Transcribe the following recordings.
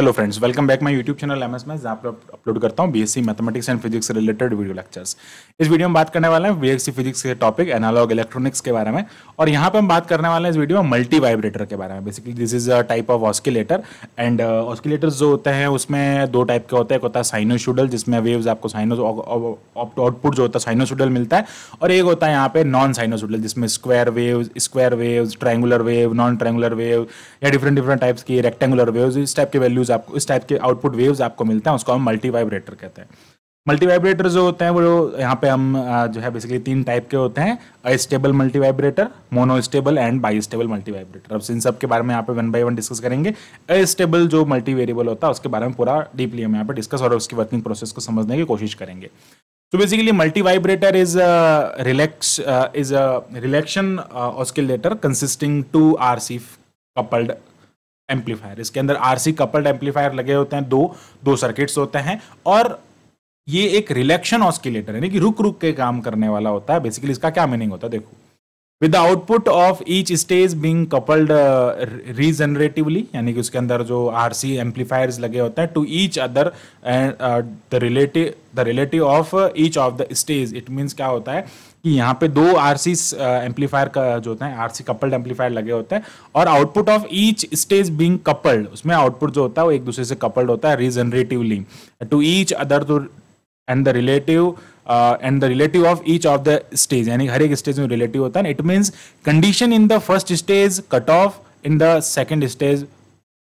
hello friends welcome back my YouTube channel M S में जहाँ पर अपलोड करता हूँ बीएससी मैथमेटिक्स एंड फिजिक्स से रिलेटेड वीडियो लेक्चर्स इस वीडियो में बात करने वाले हैं बीएससी फिजिक्स के टॉपिक एनालॉग इलेक्ट्रॉनिक्स के बारे में और यहाँ पर हम बात करने वाले हैं इस वीडियो में मल्टी वाइब्रेटर के बारे में basically this is a type of oscillator and oscillator जो होते हैं उसमें दो टाइप के होते हैं एक होता है साइनोशूडल जिसमें वेव्स आपको साइनो आउटपुट uh, uh, जो होता है साइनोशूडल मिलता है और एक होता है यहाँ पे नॉन साइनोशूडल जिसमें square wave square wave triangular wave non triangular wave या डिफरेंट डिफरेंट टाइप्स की रेक्टेंगुलर वेव इस टाइप के वैल्यूज वेव्स आपको इस टाइप के आउटपुट वेव्स आपको मिलते हैं उसको हम मल्टी वाइब्रेटर कहते हैं मल्टी वाइब्रेटर जो होते हैं वो यहाँ पे हम जो है बेसिकली तीन टाइप के होते हैं astable multivibrator monostable and bistable multivibrator अब इन सब के बारे में यहाँ पे वन बाय वन डिस्कस करेंगे अस्टेबल जो मल्टी वेरिएबल होता है उसके बारे में पूरा डीपली हम यहाँ पे डिस्कस और उसकी वर्किंग प्रोसेस को समझने की कोशिश करेंगे तो basically multivibrator is a relax is a relaxation oscillator consisting two R C coupled amplifier इसके अंदर आरसी कपल्ड एम्पलीफायर लगे होते हैं दो दो सर्किट्स होते हैं और ये एक रिलेक्शन ऑस्किलेटर यानी कि रुक रुक के काम करने वाला होता है बेसिकली इसका क्या मीनिंग होता है देखो with the output of each stage being coupled regeneratively यानी कि उसके अंदर जो आर सी एम्पलीफायर लगे होते हैं to each other and the relative of each of the stage it means क्या होता है कि यहाँ पे दो आर सी एम्पलीफायर का जो होता है आर सी कपल्ड एम्पलीफायर लगे होते हैं और output of each stage being coupled उसमें आउटपुट जो होता है वो एक दूसरे से कपल्ड होता है regeneratively to each other and the relative and the relative of each of the stage यानी हर एक स्टेज में रिलेटिव होता है it means condition in the first stage cut off in the second stage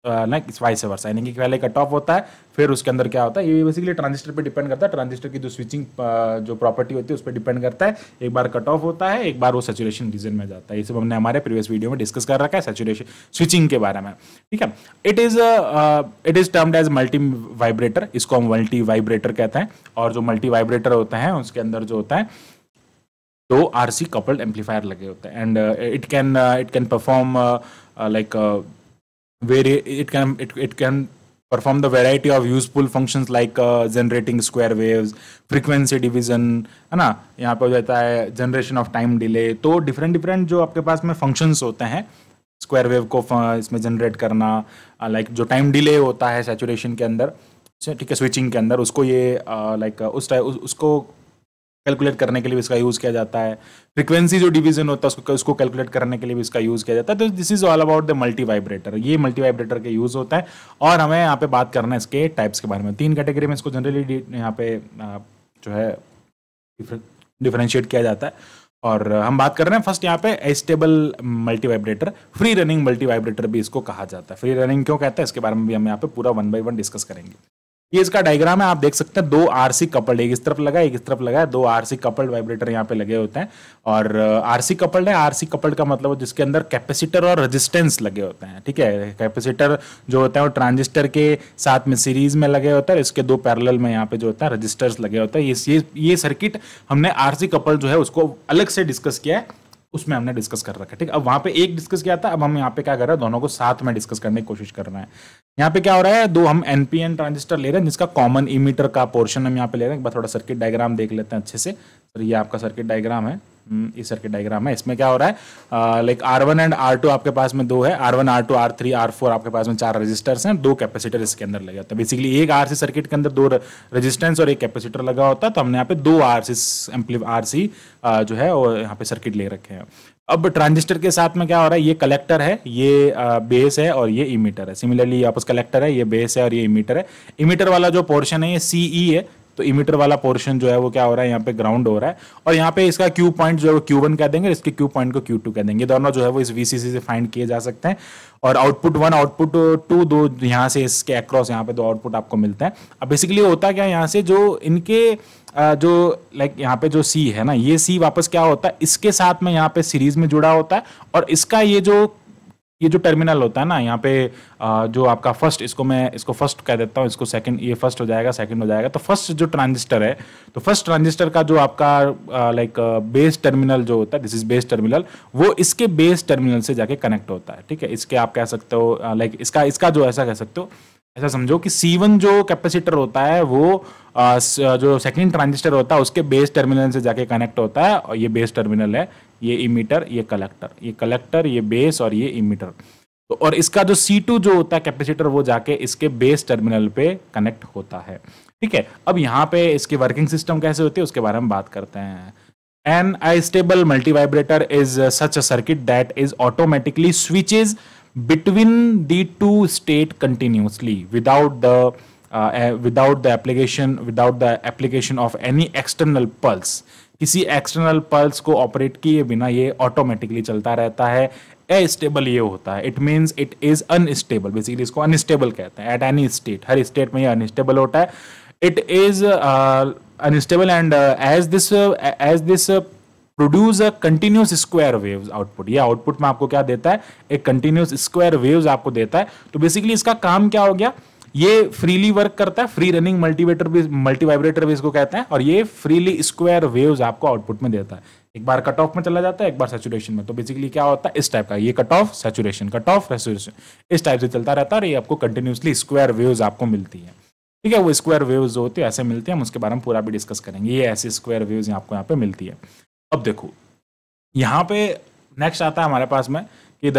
ना vice versa यानी कि पहले कट ऑफ होता है फिर उसके अंदर क्या होता है ये बेसिकली ट्रांजिस्टर पे डिपेंड करता है ट्रांजिस्टर की जो स्विचिंग जो प्रॉपर्टी होती है उस पर डिपेंड करता है एक बार कट ऑफ होता है एक बार वो सेचुरेशन रीजन में जाता है ये सब हमने हमारे प्रीवियस वीडियो में डिस्कस कर रखा है सेचुरेशन स्विचिंग के बारे में ठीक है it is it is termed as multivibrator इसको हम मल्टी वाइब्रेटर कहते हैं और जो मल्टी वाइब्रेटर होते हैं उसके अंदर जो होता है दो आर सी कपल्ड एम्पलीफायर लगे होते हैं and it can it can perform like where it can it, it can perform the variety of useful functions like uh, generating square waves frequency division है ना यहाँ पे हो जाता है जनरेशन ऑफ टाइम डिले तो डिफरेंट डिफरेंट जो आपके पास में फंक्शंस होते हैं स्क्वायर वेव को uh, इसमें जनरेट करना लाइक uh, जो टाइम डिले होता है सेचुरेशन के अंदर ठीक है स्विचिंग के अंदर उसको ये लाइक uh, उस टाइप उसको कैलकुलेट करने के लिए इसका यूज़ किया जाता है फ्रिक्वेंसी जो डिवीजन होता है उसको उसको कैलकुलेट करने के लिए भी इसका यूज़ किया जाता है तो this is all about the multivibrator ये मल्टी वाइब्रेटर के यूज़ होता है और हमें यहाँ पे बात करना है इसके टाइप्स के बारे में तीन कैटेगरी में इसको जनरली यहाँ पे जो है डिफ्रेंशिएट किया जाता है और हम बात कर रहे हैं फर्स्ट यहाँ पे astable multivibrator free running multivibrator भी इसको कहा जाता है फ्री रनिंग क्यों कहता है इसके बारे में भी हम यहाँ पे पूरा वन बाई वन डिस्कस करेंगे ये इसका डायग्राम है आप देख सकते हैं दो आरसी कपल्ड एक इस तरफ लगा एक इस तरफ लगा है दो आरसी कपल्ड वाइब्रेटर यहाँ पे लगे होते हैं और आरसी कपल्ड है आरसी कपल्ड का मतलब जिसके अंदर कैपेसिटर और रेजिस्टेंस लगे होते हैं ठीक है कैपेसिटर जो होता है वो ट्रांजिस्टर के साथ में सीरीज में लगे होता है इसके दो पैरल में यहाँ पे जो होता है रजिस्टर्स लगे होते हैं ये ये सर्किट हमने आर कपल्ड जो है उसको अलग से डिस्कस किया है उसमें हमने डिस्कस कर रखा है ठीक अब वहां पे एक डिस्कस किया था अब हम यहाँ पे क्या कर रहे हैं दोनों को साथ में डिस्कस करने की कोशिश कर रहे हैं यहाँ पे क्या हो रहा है दो हम एनपीएन ट्रांजिस्टर ले रहे हैं जिसका कॉमन इमीटर का पोर्शन हम यहाँ पे ले रहे हैं थोड़ा सर्किट डायग्राम देख लेते हैं अच्छे से तो ये आपका सर्किट डायग्राम है इस सर्किट डायग्राम है इसमें क्या हो रहा है like R one and R two आपके पास में दो है R one R two R three R four आपके पास में चार रजिस्टर्स हैं दो कैपेसिटर इसके अंदर लगे होते हैं बेसिकली एक आर सी सर्किट के अंदर दो रजिस्टेंस और एक कैपेसिटर लगा होता है तो हमने यहाँ पे दो R C ampli R C जो है वो यहाँ पे सर्किट ले रखे हैं अब ट्रांजिस्टर के साथ में क्या हो रहा है ये कलेक्टर है ये बेस है और ये इमीटर है सिमिलरली आपस कलेक्टर है ये बेस है और ये इमीटर है इमीटर वाला जो पोर्शन है ये सीई e है तो इमीटर वाला पोर्शन जो है वो क्या हो रहा है यहाँ पे ग्राउंड हो रहा है और यहाँ पे इसका क्यू पॉइंट जो है वो क्यू वन कह देंगे इसके क्यू पॉइंट को क्यू टू कह देंगे दोनों जो है वो इस वीसीसी से फाइंड किए जा सकते हैं और आउटपुट वन आउटपुट टू दो यहाँ से इसके अक्रॉस यहाँ पे दो आउटपुट आपको मिलते हैं अब बेसिकली होता क्या यहाँ से जो इनके जो लाइक यहाँ पे जो सी है ना ये सी वापस क्या होता है इसके साथ में यहाँ पे सीरीज में जुड़ा होता है और इसका ये जो ये जो टर्मिनल होता है ना यहाँ पे जो आपका फर्स्ट इसको मैं इसको फर्स्ट कह देता हूँ इसको सेकंड ये फर्स्ट हो जाएगा सेकंड हो जाएगा तो फर्स्ट जो ट्रांजिस्टर है तो फर्स्ट ट्रांजिस्टर का जो आपका लाइक बेस टर्मिनल जो होता है दिस इज बेस टर्मिनल वो इसके बेस टर्मिनल से जाके कनेक्ट होता है ठीक है इसके आप कह सकते हो लाइक इसका इसका जो ऐसा कह सकते हो ऐसा समझो कि C1 जो कैपेसिटर होता है वो जो सेकंड ट्रांजिस्टर होता है उसके बेस टर्मिनल से जाके कनेक्ट होता है और ये बेस टर्मिनल है ये इमीटर ये कलेक्टर ये कलेक्टर ये बेस और ये इमीटर तो और इसका जो C2 जो होता है कैपेसिटर वो जाके इसके बेस टर्मिनल पे कनेक्ट होता है ठीक है अब यहाँ पे इसके वर्किंग सिस्टम कैसे होती है उसके बारे में बात करते हैं an astable multivibrator is such a circuit that is automatically switch is between the two state continuously without the without the application without the application of any external pulse किसी एक्सटर्नल पल्स को operate किए बिना ये automatically चलता रहता है astable ये होता है it means it is unstable basically इसको अनस्टेबल कहते हैं एट एनी स्टेट हर स्टेट में ये अनस्टेबल होता है it is unstable and as this as this produce a continuous square wave output ये आउटपुट में आपको क्या देता है एक कंटिन्यूस स्क्वायर वेव आपको देता है तो बेसिकली इसका काम क्या हो गया ये फ्रीली वर्क करता है फ्री रनिंग मल्टीवेटर भी मल्टीवाइब्रेटर भी इसको कहते हैं और ये फ्रीली स्क्वायर वेव्स आपको आउटपुट में देता है एक बार कट ऑफ में चला जाता है एक बार सेचुरेशन में तो बेसिकली क्या होता है इस टाइप का ये cut off saturation cut off saturation इस टाइप से चलता रहता है और ये आपको कंटिन्यूसली स्क्वायर वेव्स आपको मिलती है ठीक है वो स्क्वायर वेव्स जो होती है ऐसे मिलती है हम उसके बारे में पूरा भी डिस्कस करेंगे ये ऐसे स्क्वायर वेव्स आपको यहाँ पे मिलती है अब देखो यहाँ पे नेक्स्ट आता है हमारे पास में कि the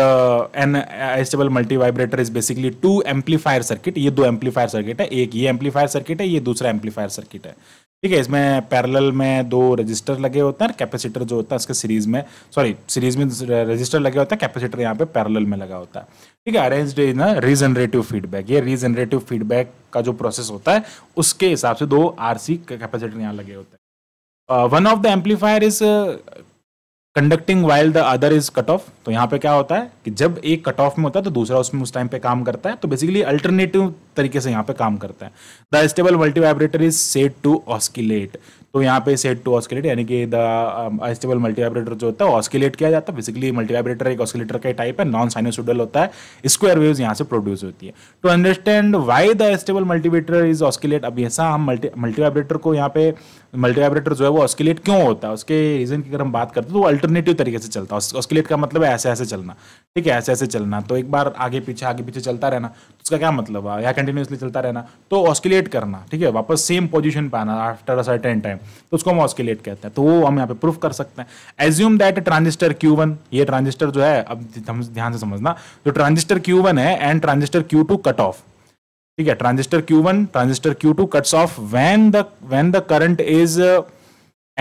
an astable multivibrator is basically two amplifier circuit ये दो एम्पलीफायर सर्किट है एक ये एम्पलीफायर सर्किट है ये दूसरा एम्पलीफायर सर्किट है ठीक है इसमें पैरेलल में दो रजिस्टर लगे होते हैं कैपेसिटर जो होता है उसके सीरीज में सॉरी सीरीज में रजिस्टर लगे होते हैं कैपेसिटर यहाँ पे पैरेलल में लगा होता है ठीक है अरेंज इन रीजनरेटिव फीडबैक ये रीजनरेटिव फीडबैक का जो प्रोसेस होता है उसके हिसाब से दो आरसी कैपेसिटर यहाँ लगे होते हैं one of the amplifier is conducting while the other is cut off तो यहाँ पे क्या होता है कि जब एक कट ऑफ में होता है तो दूसरा उसमें उस टाइम पे काम करता है तो बेसिकली अल्टरनेटिव तरीके से यहाँ पे काम करता है the stable multivibrator is set to oscillate तो यहाँ पे सेट टू ऑस्किलेट यानी कि द अस्टेबल मल्टी वाइब्रेटर जो होता है ऑस्किलेट किया जाता है बेसिकली मल्टी वाइब्रेटर एक ऑस्किलेटर का टाइप है नॉन साइनोसोडल होता है स्क्वायर वेव्स यहाँ से प्रोड्यूस होती है to understand why the stable multivibrator is oscillate अब ऐसा हम मल्टी मल्टी वाइब्रेटर को यहाँ पे मल्टी वाइब्रेटर जो है वो ऑस्किलेट क्यों होता है उसके रीजन की अगर हम बात करते हैं तो वो अल्टरनेटिव तरीके से चलता है ऑस्किलेट का मतलब है ऐसे ऐसे चलना ठीक है ऐसे ऐसे चलना तो एक बार आगे पीछे आगे पीछे चलता रहना उसका क्या मतलब है यहाँ कंटिन्यूसली चलता रहना तो ऑस्किलेट करना ठीक है वापस सेम पोजिशन पे आना आफ्टर अ सर्टेन टाइम तो उसको हम ऑस्किलेट कहते हैं तो वो हम यहाँ पे प्रूफ कर सकते हैं assume that transistor Q one ये ट्रांजिस्टर जो है अब ध्यान से समझना जो ट्रांजिस्टर क्यू वन है and transistor Q two cut off ठीक है transistor Q one transistor Q two cuts off when the when the current is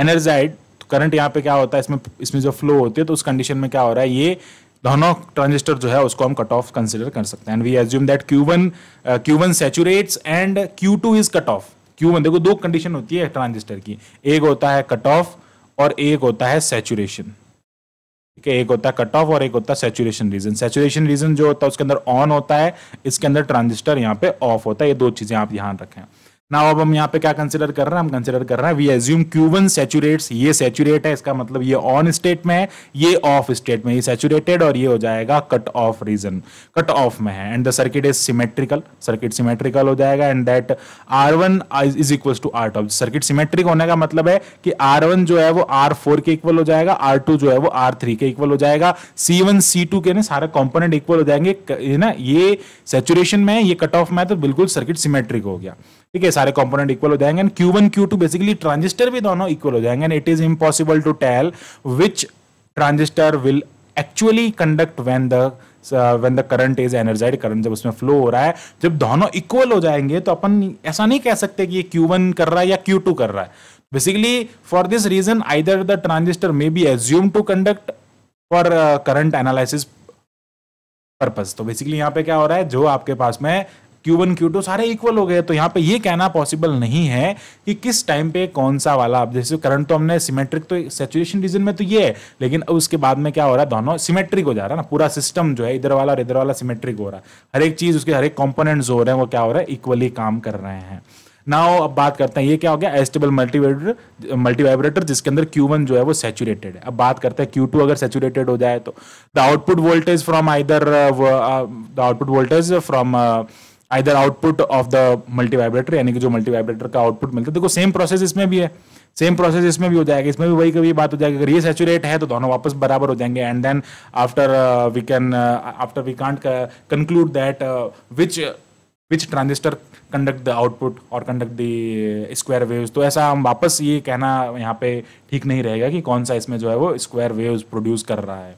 energised current यहाँ पे क्या होता है इसमें इसमें जो फ्लो होती है तो उस कंडीशन में क्या हो रहा है ये दोनों ट्रांजिस्टर जो है उसको हम कट ऑफ कंसिडर कर सकते हैं and we assume that Q one Q one saturates and Q two is cut off Q one देखो दो कंडीशन होती है ट्रांजिस्टर की एक होता है कट ऑफ और एक होता है सेचुरेशन ठीक है एक होता है कट ऑफ और एक होता है सेचुरेशन रीजन सेचुरेशन रीजन जो होता है उसके अंदर ऑन होता है इसके अंदर ट्रांजिस्टर यहाँ पे ऑफ होता है ये दो चीजें आप ध्यान रखें नाउ अब हम यहाँ पे क्या कंसिडर कर रहे हैं हम कंसिडर कर रहे हैं we assume Q one saturate ये सेचुरेट है इसका मतलब ये ऑन स्टेट में है ये ऑफ स्टेट में ये सेचुरेटेड और ये हो जाएगा cut off region cut off में है and the circuit is symmetrical circuit symmetrical हो जाएगा and that R one is equal to R top circuit symmetric होने का मतलब है कि आर वन जो है वो आर फोर के इक्वल हो जाएगा आर टू जो है वो आर थ्री के इक्वल हो जाएगा सी वन सी टू के ना सारे कॉम्पोनेंट इक्वल हो जाएंगे ना ये सेचुरेशन में ये कट ऑफ में तो बिल्कुल सर्किट सिमेट्रिक हो गया ठीक है सारे कॉम्पोनेंट इक्वल हो जाएंगे and Q one Q two basically transistor भी दोनों इक्वल हो जाएंगे and it is impossible to tell which transistor will actually conduct when the when the current is energised current जब उसमें फ्लो हो रहा है जब दोनों इक्वल हो जाएंगे तो अपन ऐसा नहीं कह सकते कि ये क्यू वन कर रहा है या क्यू टू कर रहा है basically for this reason either the transistor may be assume to conduct for current analysis purpose तो बेसिकली यहाँ पे क्या हो रहा है जो आपके पास में क्यू वन क्यू टू सारे इक्वल हो गए तो यहाँ पे ये कहना पॉसिबल नहीं है कि किस टाइम पे कौन सा वाला अब जैसे करंट तो हमने सिमेट्रिक तो सेचुएशन रीजन में तो ये है लेकिन उसके बाद में क्या हो रहा है दोनों सिमेट्रिक हो जा रहा है ना पूरा सिस्टम जो है इधर वाला और इधर वाला सिमेट्रिक हो रहा है हर एक चीज़ उसके हर एक कॉम्पोनेंट्स हो रहे हैं वो क्या हो रहा है इक्वली काम कर रहे हैं नाउ अब बात करते हैं ये क्या हो गया एस्टेबल मल्टीवाइब्रेटर मल्टीवाइब्रेटर जिसके अंदर Q1 जो है वो सेचुरेटेड है अब बात करते हैं Q2 अगर सेचुरेटेड हो जाए तो the output voltage from either the output voltage from either output of the multivibrator यानी कि जो मल्टी वाइब्रेटर का आउटपुट मिलता है देखो सेम प्रोसेस इसमें भी है सेम प्रोसेस इसमें भी हो जाएगा इसमें भी वही कभी बात हो जाएगी अगर ये सेचुरेट है तो दोनों वापस बराबर हो जाएंगे and then after we can after we can't conclude that which which transistor conduct the output और कंडक्ट द स्क्वायर वेव्स तो ऐसा हम वापस ये कहना यहाँ पे ठीक नहीं रहेगा कि कौन सा इसमें जो है वो स्क्वायर वेव्स प्रोड्यूस कर रहा है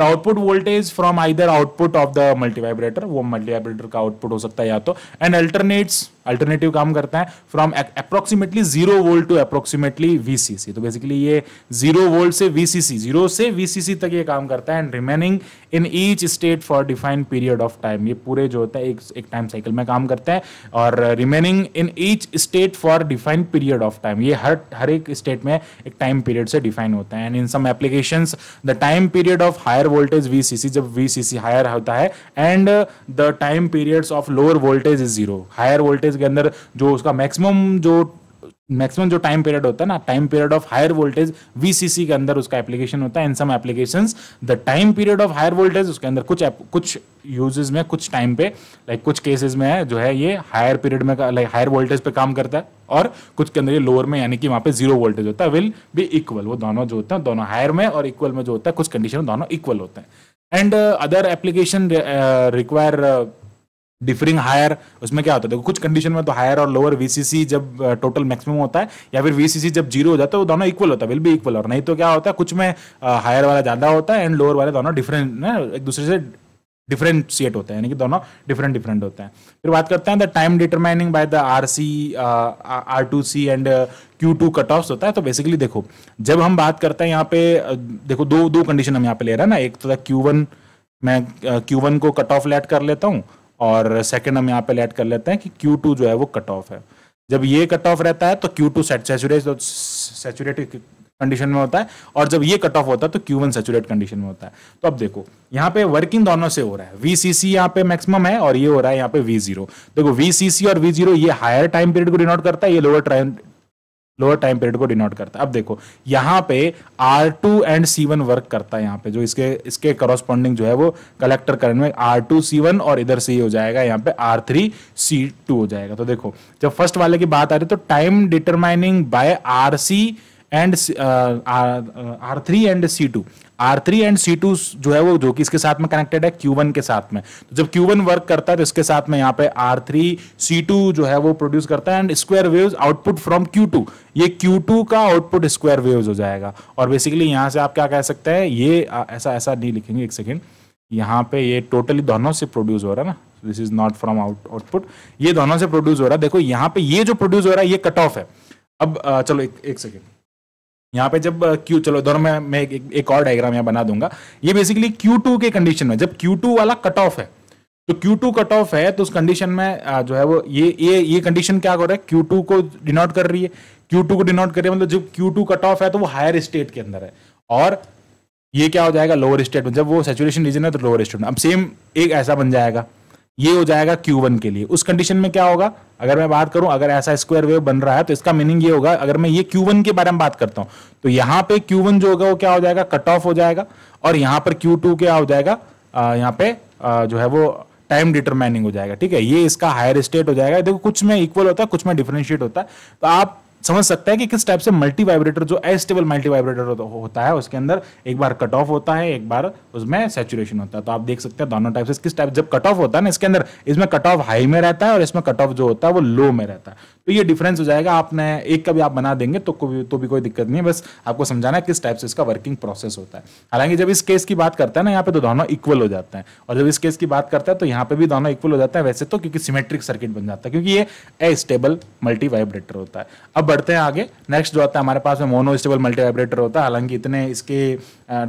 the output voltage from either output of the multivibrator वो मल्टीवाइब्रेटर का आउटपुट हो सकता है या तो एंड अल्टरनेट्स अल्टरनेटिव काम करता है from approximately zero volt to approximately VCC तो बेसिकली ये जीरो वोल्ट से वीसीसी जीरो से वीसीसी तक ये काम करता है and remaining in each state for defined period of time ये पूरे जो होता है एक एक टाइम साइकिल में काम करता है और remaining in each state for defined period of time ये हर हर एक स्टेट में एक टाइम पीरियड से डिफाइन होता है and in some application the time period of higher voltage VCC जब वीसीसी हायर होता है and the time periods of lower voltage is zero higher voltage voltage के अंदर जो उसका मैक्सिमम जो मैक्सिमम जो टाइम पीरियड होता है ना time period of higher voltage VCC के अंदर उसका एप्लीकेशन होता है in some application the time period of higher voltage उसके अंदर कुछ कुछ यूजेज में कुछ टाइम पे लाइक कुछ केसेस में है जो है ये हायर पीरियड में लाइक हायर वोल्टेज पे काम करता है और कुछ के अंदर ये लोअर में यानी कि वहाँ पे जीरो वोल्टेज होता है विल बी इक्वल वो दोनों जो होते हैं दोनों हायर में और इक्वल में जो होता है कुछ कंडीशन दोनों इक्वल होते हैं and other application require differing higher उसमें क्या होता है देखो कुछ कंडीशन में तो हायर और लोअर वीसीसी जब टोटल मैक्सिमम होता है या फिर वीसीसी जब जीरो हो जाता है वो दोनों इक्वल होता है विल भी इक्वल और नहीं तो क्या होता है कुछ में हायर वाला ज़्यादा होता है एंड लोअर वाले दोनों डिफरेंट ना एक दूसरे से डिफरेंशिएट होता है यानी कि दोनों डिफरेंट डिफरेंट होते हैं फिर बात करते हैं the time determining by the R C R two C and Q two cut off होता है तो बेसिकली देखो जब हम बात करते हैं यहाँ पे देखो दो दो कंडीशन हम यहाँ पे ले रहे हैं ना एक तो क्यू वन मैं क्यू वन को कट ऑफ लेट कर लेता हूँ और सेकेंड हम यहाँ पे लेट कर लेते हैं कि क्यू टू जो है वो कट ऑफ है जब ये कट ऑफ रहता है तो Q two set saturate saturate condition में होता है और जब ये कट ऑफ होता है तो क्यू वन सेचुरेट कंडीशन में होता है तो अब देखो यहाँ पे वर्किंग दोनों से हो रहा है वी सी सी यहाँ पे मैक्सिमम है और ये हो रहा है यहाँ पे वी जीरो देखो वी सी सी और वी जीरो ये हायर टाइम पीरियड को डिनोट करता है ये lower time lower time period को डिनोट करता है अब देखो यहाँ पे R two and C one work करता है यहाँ पे जो इसके इसके करोस्पॉन्डिंग जो है वो कलेक्टर करंट में आर टू सी वन और इधर से ये हो जाएगा यहाँ पे आर थ्री सी टू हो जाएगा तो देखो जब फर्स्ट वाले की बात आ रही है तो time determining by R C and R three and C two R three and C two जो है वो जो कि इसके साथ में कनेक्टेड है क्यू वन के साथ में तो जब क्यू वन वर्क करता है तो इसके साथ में यहाँ पे आर थ्री सी टू जो है वो प्रोड्यूस करता है and square wave output from Q two ये क्यू टू का आउटपुट स्क्वायर वेव हो जाएगा और बेसिकली यहाँ से आप क्या कह सकते हैं ये आ, ऐसा ऐसा नहीं लिखेंगे एक सेकेंड यहाँ पे ये टोटली दोनों से प्रोड्यूस हो रहा है ना this is not from out output ये दोनों से प्रोड्यूस हो रहा है देखो यहाँ पे ये जो प्रोड्यूस हो रहा है ये कट ऑफ है अब चलो एक, एक सेकेंड यहाँ पे जब Q चलो दोनों में मैं एक, एक, और डायग्राम यहाँ बना दूंगा ये बेसिकली Q2 के कंडीशन में जब Q2 वाला कट ऑफ है तो Q2 कट ऑफ है तो उस कंडीशन में जो है वो ये ये ये कंडीशन क्या कर रहा है Q2 को डिनोट कर रही है Q2 को डिनोट कर रही है मतलब जब Q2 कट ऑफ है तो वो हायर स्टेट के अंदर है और ये क्या हो जाएगा लोअर स्टेट में जब वो सेचुरेशन रीजन है तो लोअर स्टेट में अब सेम एक ऐसा बन जाएगा ये हो जाएगा क्यू वन के लिए उस कंडीशन में क्या होगा अगर मैं बात करूं अगर ऐसा स्क्वायर वेव बन रहा है तो इसका मीनिंग ये होगा अगर मैं ये क्यू वन के बारे में बात करता हूं तो यहां पे क्यू वन जो होगा वो क्या हो जाएगा कट ऑफ हो जाएगा और यहां पर क्यू टू क्या हो जाएगा आ, यहाँ पे आ, जो है वो टाइम डिटरमाइनिंग हो जाएगा ठीक है ये इसका हायर स्टेट हो जाएगा देखो कुछ में इक्वल होता है कुछ में डिफ्रेंशिएट होता है तो आप समझ सकता है कि किस टाइप से मल्टी वाइब्रेटर जो एस्टेबल मल्टी वाइब्रेटर होता है उसके अंदर एक बार कट ऑफ होता है एक बार उसमें सेचुरेशन होता है तो आप देख सकते हैं दोनों टाइप से किस टाइप जब कट ऑफ होता है ना इसके अंदर इसमें कट ऑफ हाई में रहता है और इसमें कट ऑफ जो होता है वो लो में रहता है तो ये डिफरेंस हो जाएगा आपने एक का भी आप बना देंगे तो को, तो भी कोई दिक्कत नहीं है बस आपको समझाना है किस टाइप से इसका वर्किंग प्रोसेस होता है हालांकि जब इस केस की बात करता है ना यहाँ पे तो दोनों इक्वल हो जाते हैं और जब इस केस की बात करता है तो यहाँ पे भी दोनों इक्वल हो जाता है वैसे तो क्योंकि सिमेट्रिक सर्किट बन जाता है क्योंकि ये अस्टेबल मल्टी वाइब्रेटर होता है अब बढ़ते हैं आगे नेक्स्ट जो आता है हमारे पास में मोनो स्टेबल मल्टी वाइब्रेटर होता है हालांकि इतने इसके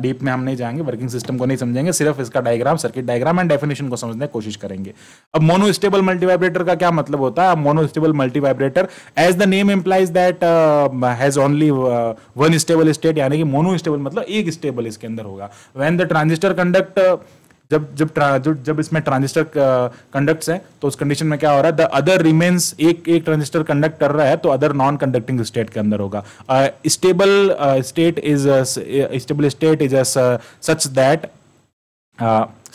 डीप में हम नहीं जाएंगे वर्किंग सिस्टम को नहीं समझेंगे सिर्फ इसका diagram circuit diagram and definition को समझने की कोशिश करेंगे अब मोनो स्टेबल मल्टी वाइब्रेटर का क्या मतलब होता है monostable multivibrator as the name implies that has only one stable state यानी कि मोनो स्टेबल मतलब एक स्टेबल इसके अंदर होगा वैन द ट्रांजिस्टर कंडक्ट जब जब जो जब इसमें ट्रांजिस्टर कंडक्ट्स uh, हैं तो उस कंडीशन में क्या हो रहा है द अदर रिमेन्स एक एक ट्रांजिस्टर कंडक्ट कर रहा है तो अदर नॉन कंडक्टिंग स्टेट के अंदर होगा stable state is stable state is such that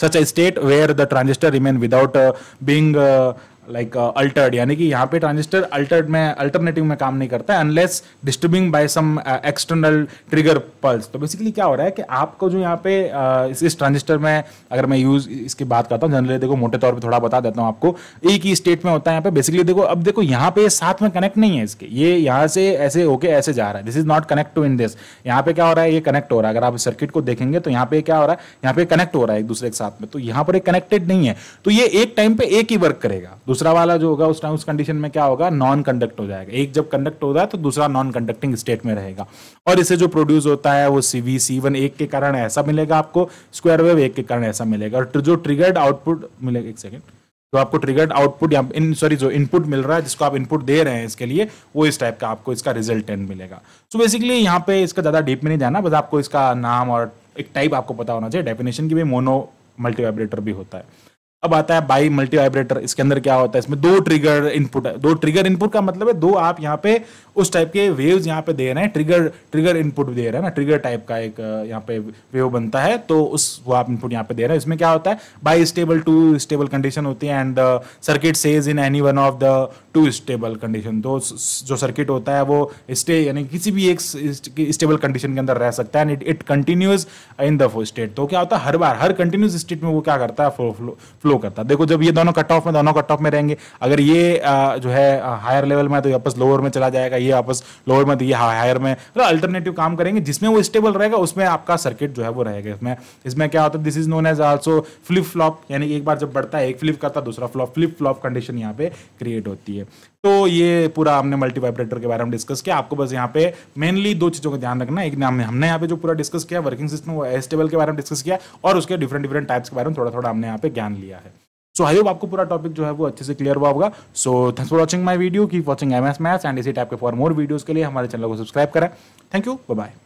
such a state where the transistor remain without being uh, uh like altered uh, यानी कि यहाँ पे ट्रांजिस्टर अल्टर्ड में अल्टरनेटिव में काम नहीं करता है unless disturbing by some external trigger pulse तो बेसिकली क्या हो रहा है कि आपको जो यहाँ पे uh, इस, ट्रांजिस्टर में अगर मैं यूज इसकी बात करता हूँ जनरली देखो मोटे तौर पर थोड़ा बता देता हूँ आपको एक ही स्टेट में होता है यहाँ पे बेसिकली देखो अब देखो यहाँ पे साथ में कनेक्ट नहीं है इसके ये यहाँ से ऐसे होके ऐसे जा रहा है this is not connect to in this यहाँ पे क्या हो रहा है ये कनेक्ट हो रहा है अगर आप सर्किट को देखेंगे तो यहाँ पे क्या हो रहा है यहाँ पे कनेक्ट हो रहा है एक दूसरे के साथ में तो यहाँ पर एक कनेक्टेड नहीं है तो ये एक टाइम पे एक ही वर्क करेगा दूसरा वाला जो होगा उस टाइम उस कंडीशन में क्या होगा नॉन कंडक्ट हो जाएगा एक जब कंडक्ट हो होगा तो दूसरा नॉन कंडक्टिंग स्टेट में रहेगा और इसे जो प्रोड्यूस होता है वो सी वी सी वन एक के कारण ऐसा मिलेगा आपको स्क्वायर वेव एक के कारण ऐसा मिलेगा और जो ट्रिगर्ड आउटपुट मिलेगा एक सेकेंड तो आपको ट्रिगर्ड आउटपुट या इन सॉरी जो इनपुट मिल रहा है जिसको आप इनपुट दे रहे हैं इसके लिए वो इस टाइप का आपको इसका रिजल्टेंट मिलेगा सो so बेसिकली यहाँ पे इसका ज़्यादा डीप में नहीं जाना बस आपको इसका नाम और एक टाइप आपको पता होना चाहिए डेफिनेशन की भी मोनो मल्टीवाइब्रेटर भी होता है अब आता है बाई मल्टी वाइब्रेटर इसके अंदर क्या होता है इसमें दो ट्रिगर इनपुट है दो ट्रिगर इनपुट का मतलब है दो आप यहाँ पे उस टाइप के वेव्स यहाँ पे दे रहे हैं ट्रिगर ट्रिगर इनपुट दे रहे हैं ना ट्रिगर टाइप का एक यहाँ पे वेव बनता है तो उस वो आप इनपुट यहाँ पे दे रहे हैं इसमें क्या होता है bistable two stable condition होती है and the circuit says in any one of the two stable condition तो जो सर्किट होता है वो स्टे यानी किसी भी एक स्टेबल कंडीशन के अंदर रह सकता है and it continues in the four state तो क्या होता है हर बार हर कंटिन्यूस स्टेट में वो क्या करता है फ्लो फ्लो करता है देखो जब ये दोनों कट ऑफ में दोनों कट ऑफ में रहेंगे अगर ये जो है हायर लेवल में तो वापस लोअर में चला जाएगा ये दिए आपस लोअर में दिए हायर में मतलब अल्टरनेटिव काम करेंगे जिसमें वो स्टेबल रहेगा उसमें आपका सर्किट जो है वो रहेगा इसमें इसमें क्या होता है this is known as also flip flop यानी एक बार जब बढ़ता है एक फ्लिप करता है दूसरा फ्लॉप फ्लिप फ्लॉप कंडीशन यहाँ पे क्रिएट होती है तो ये पूरा हमने मल्टी वाइब्रेटर के बारे में डिस्कस किया आपको बस यहाँ पे मेनली दो चीज़ों का ध्यान रखना एक नाम हमने यहाँ पे जो पूरा डिस्कस किया वर्किंग सिस्टम वो टेबल के बारे में डिस्कस किया और उसके डिफरेंट डिफरेंट टाइप्स के बारे में थोड़ा थोड़ा हमने यहाँ पे ज्ञान लिया है सो आई होप आपको पूरा टॉपिक जो है वो अच्छे से क्लियर हुआ होगा so thanks for watching my video की watching M S maths and इसी टाइप के फॉर मोर वीडियोज़ के लिए हमारे चैनल को सब्सक्राइब करें थैंक यू बाय